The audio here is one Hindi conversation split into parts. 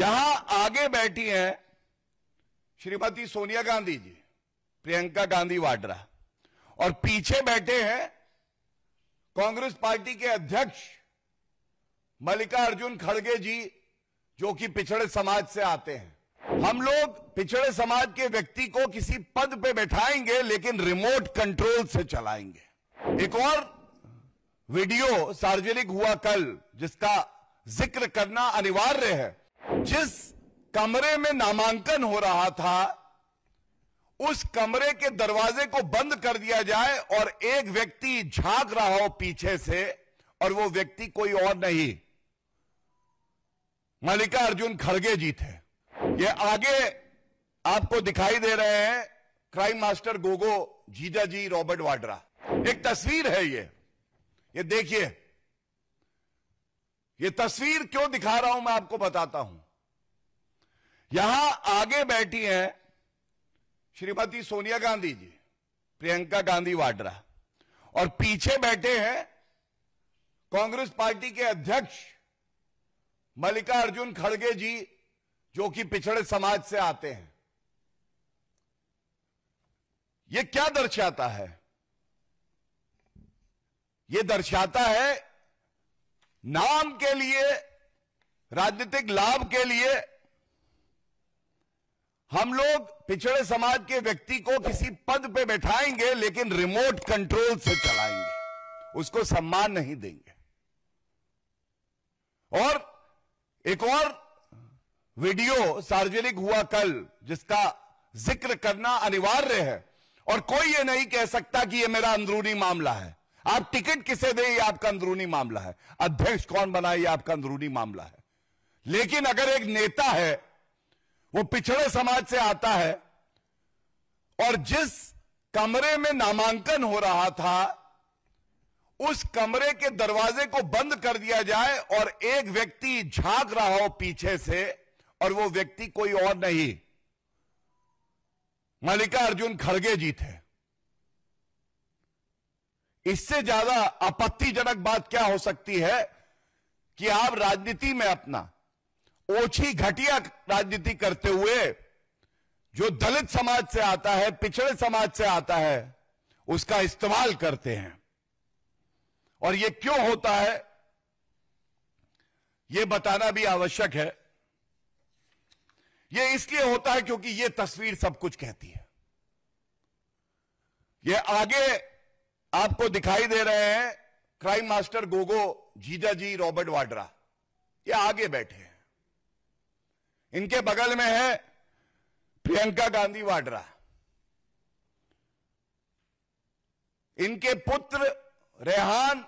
यहां आगे बैठी हैं श्रीमती सोनिया गांधी जी प्रियंका गांधी वाड्रा और पीछे बैठे हैं कांग्रेस पार्टी के अध्यक्ष मल्लिकार्जुन खड़गे जी जो कि पिछड़े समाज से आते हैं हम लोग पिछड़े समाज के व्यक्ति को किसी पद पे बैठाएंगे लेकिन रिमोट कंट्रोल से चलाएंगे एक और वीडियो सार्वजनिक हुआ कल जिसका जिक्र करना अनिवार्य है जिस कमरे में नामांकन हो रहा था उस कमरे के दरवाजे को बंद कर दिया जाए और एक व्यक्ति झांक रहा हो पीछे से और वो व्यक्ति कोई और नहीं मल्लिका अर्जुन खड़गे जी थे ये आगे आपको दिखाई दे रहे हैं क्राइम मास्टर गोगो जीजा जी रॉबर्ट वाड्रा एक तस्वीर है ये ये देखिए ये तस्वीर क्यों दिखा रहा हूं मैं आपको बताता हूं यहां आगे बैठी हैं श्रीमती सोनिया गांधी जी प्रियंका गांधी वाड्रा और पीछे बैठे हैं कांग्रेस पार्टी के अध्यक्ष मल्लिकार्जुन खड़गे जी जो कि पिछड़े समाज से आते हैं यह क्या दर्शाता है यह दर्शाता है नाम के लिए राजनीतिक लाभ के लिए हम लोग पिछड़े समाज के व्यक्ति को किसी पद पे बैठाएंगे लेकिन रिमोट कंट्रोल से चलाएंगे उसको सम्मान नहीं देंगे और एक और वीडियो सार्वजनिक हुआ कल जिसका जिक्र करना अनिवार्य है और कोई यह नहीं कह सकता कि यह मेरा अंदरूनी मामला है आप टिकट किसे दें ये आपका अंदरूनी मामला है अध्यक्ष कौन बनाए ये आपका अंदरूनी मामला है लेकिन अगर एक नेता है वो पिछड़े समाज से आता है और जिस कमरे में नामांकन हो रहा था उस कमरे के दरवाजे को बंद कर दिया जाए और एक व्यक्ति झांक रहा हो पीछे से और वो व्यक्ति कोई और नहीं मल्लिका अर्जुन खड़गे जी थे इससे ज्यादा आपत्तिजनक बात क्या हो सकती है कि आप राजनीति में अपना ओछी घटिया राजनीति करते हुए जो दलित समाज से आता है पिछड़े समाज से आता है उसका इस्तेमाल करते हैं और यह क्यों होता है यह बताना भी आवश्यक है यह इसलिए होता है क्योंकि यह तस्वीर सब कुछ कहती है यह आगे आपको दिखाई दे रहे हैं क्राइम मास्टर गोगो जीजा जी रॉबर्ट वाड्रा ये आगे बैठे हैं इनके बगल में है प्रियंका गांधी वाड्रा इनके पुत्र रेहान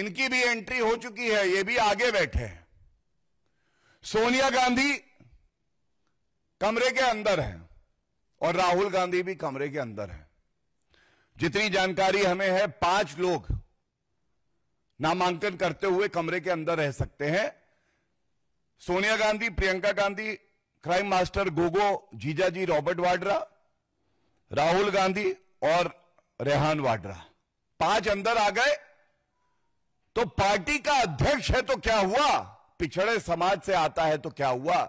इनकी भी एंट्री हो चुकी है ये भी आगे बैठे हैं सोनिया गांधी कमरे के अंदर है और राहुल गांधी भी कमरे के अंदर है जितनी जानकारी हमें है पांच लोग नामांकन करते हुए कमरे के अंदर रह सकते हैं सोनिया गांधी प्रियंका गांधी क्राइम मास्टर गोगो जीजाजी रॉबर्ट वाड्रा राहुल गांधी और रेहान वाड्रा पांच अंदर आ गए तो पार्टी का अध्यक्ष है तो क्या हुआ पिछड़े समाज से आता है तो क्या हुआ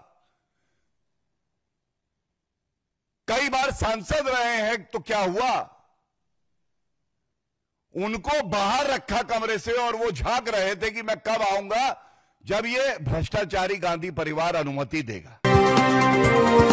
कई बार सांसद रहे हैं तो क्या हुआ उनको बाहर रखा कमरे से और वो झांक रहे थे कि मैं कब आऊंगा जब ये भ्रष्टाचारी गांधी परिवार अनुमति देगा